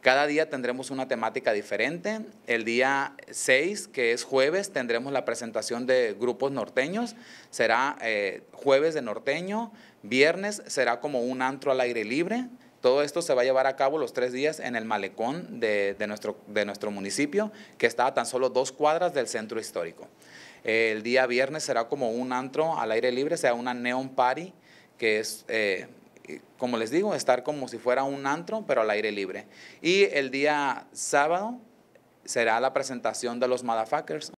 Cada día tendremos una temática diferente. El día 6, que es jueves, tendremos la presentación de grupos norteños. Será eh, jueves de norteño, viernes será como un antro al aire libre. Todo esto se va a llevar a cabo los tres días en el malecón de, nuestro, de nuestro municipio, que está a tan solo dos cuadras del centro histórico. El día viernes será como un antro al aire libre, sea una neon party, que es eh, como les digo, estar como si fuera un antro, pero al aire libre. Y el día sábado será la presentación de los Motherfuckers.